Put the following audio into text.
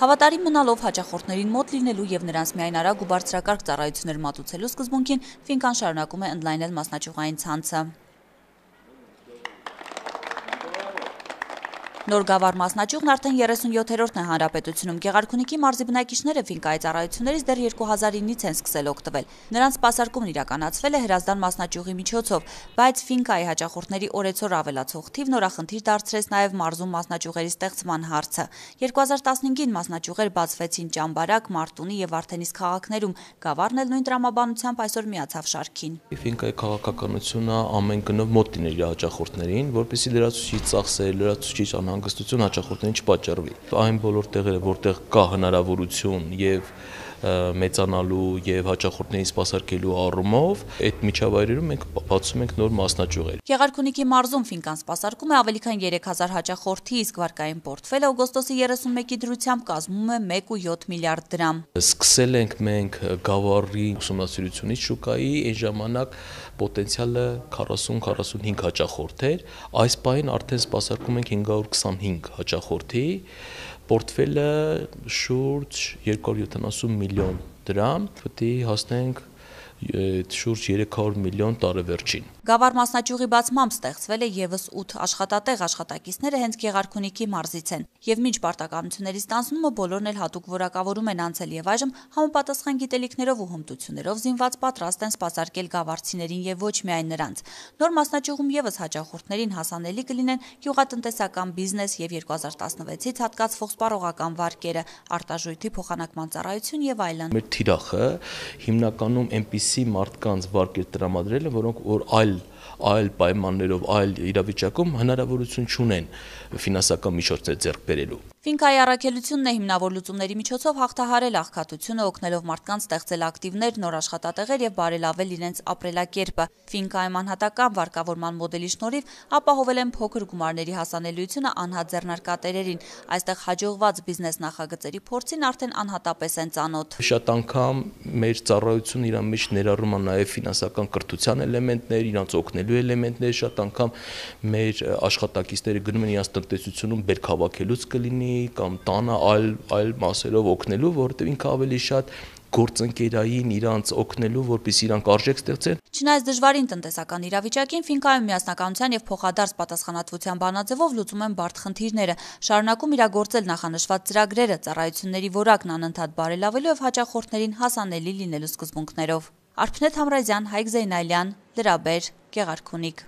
Հավատարիմ մնալով հաճախորդներին մոտ լինելու եւ նրանց միայն արագ ու բարձրակարգ ծառայություններ մատուցելու սկզբունքին ֆինկան շարունակում է ընդլայնել մասնաճյուղային ցանցը։ Նոր գավառ մասնաճյուղն արդեն 37-րդն է հանրապետությունում։ Գեղարքունիքի մարզի բնակիչները ֆինկայից առայություններից դեռ 2009-ից են սկսել օգտվել։ Նրանց սպասարկումն իրականացվել է Հրազդան մասնաճյուղի միջոցով, բայց ֆինկայի հաճախորդների օրեցօր ավելացող թիվն օրախնդիր դարձրեց նաև մարզում մասնաճյուղերի ստեղծման հարցը։ 2015-ին մասնաճյուղեր բացվեցին Ճամբարակ, Մարտունի եւ Վարդենիս քաղաքներում, գավառն էլ նույն տրամաբանությամբ այսօր միացավ շարքին։ Ֆինկայի քաղաքականությունը ամեն գնով մոտ դիներ իր հաճախորդներին, որպեսզի լրացուցիչ ծախսեր, լրացուցիչ անհանգստություն անհանգստություն հաճախորդներին չպատճառվի։ Այն բոլոր տեղերը, որտեղ կա հնարավորություն եւ մեծանալու եւ հաճախորդներին սպասարկելու առումով այդ միջավայրերում մենք բացում ենք նոր մասնաճյուղեր։ Եղարքունիքի մարզում ֆինկան սպասարկում է ավելի քան 3000 հաճախորդի, իսկ վարկային պորտֆելը օգոստոսի 31-ի դրությամբ կազմում է 1.7 միլիարդ դրամ։ Սկսել ենք մենք գավառի ուսումնասիրությունից շուկայի, այն ժամանակ պոտենցիալը 40-45 հաճախորդ էր, այս պահին արդեն սպասարկում ենք 520 25 հաճախորդի պորտֆելը շուրջ 270 միլիոն դրամ, պետք է հասնենք շուրջ 300 միլիոն տարեվերջին Գավառ մասնաճյուղի բացմամբ ստեղծվել է եւս 8 աշխատատեղ, աշխատակիցները հենց Գեղարքունիքի մարզից են։ Եվ մինչ պարտականություններից տանցումը բոլորն էլ հատուկ որակավորում են անցել եւ այժմ համապատասխան գիտելիքներով ու հմտություններով զինված պատրաստ են սպասարկել գավառցիներին եւ ոչ միայն նրանց։ Նոր մասնաճյուղում եւս հաճախորդներին հասանելի կլինեն գյուղատնտեսական բիզնես եւ 2016-ից հատկացվող սպառողական վարկերը, արտաժույթի փոխանակման ծառայություն եւ այլն։ Մեր թիրախը հիմնականում այնպիսի մարդկանց վարկեր տրամադրել է, որոնք որ այլ այլ պայմաններով, այլ իրավիճակում հնարավորություն չունեն ֆինանսական միջոցներ ձեռք բերելու։ Ֆինկայի առաքելությունն է հիմնավոր լուծումների միջոցով հաղթահարել աղքատությունը, օգնելով մարդկանց ստեղծել ակտիվներ, նոր աշխատատեղեր եւ բարելավել իրենց ապրելակերպը։ Ֆինկայի անհատական վարկավորման մոդելի շնորհիվ ապահովել են փոքր գումարների հասանելիությունը անհատ ձեռնարկատերերին։ Այստեղ հաջողված բիզնես նախագծերի փորձին արդեն անհատապես են ծանոթ։ Շատ անգամ մեր ծառայությունը իր մեջ ներառում է նաեւ ֆինանսական կրթության էլեմենտներ, իրանց օգնելու էլեմենտներ, շատ անգամ մեր աշխատակիցները գնում են իրենց տնտեսությունում բերք հավաքելուց կլինի օգնի կամ տանը այլ այլ մասերով օգնելու, որովհետև ինքը ավելի շատ գործընկերային իրանց օգնելու, որպես իրանք արժեք ստեղծեն։ Չնայած դժվարին տնտեսական իրավիճակին ֆինկայում միասնականության եւ փոխադարձ պատասխանատվության բանաձևով լուծում են բարդ խնդիրները, շարունակում իրագործել նախանշված ծրագրերը, ծառայությունների որակն անընդհատ բարելավելու եւ հաճախորդներին հասանելի լինելու սկզբունքներով։ Արփնետ Համրազյան, Հայկ Զեյնալյան, Լրաբեր, Գեղարքունիք